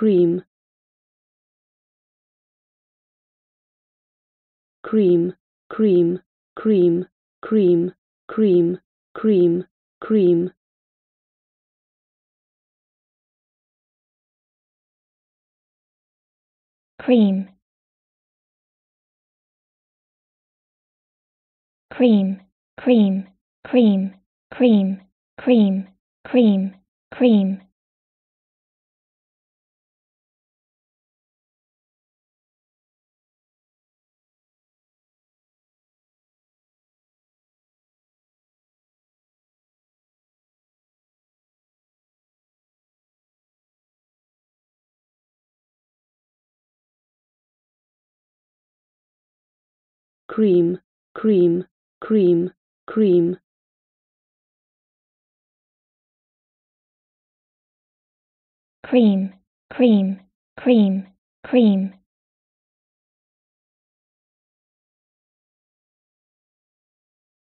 cream cream cream cream cream cream cream cream cream cream cream cream cream cream cream cream cream, cream, cream, cream. Cream, cream, cream, cream.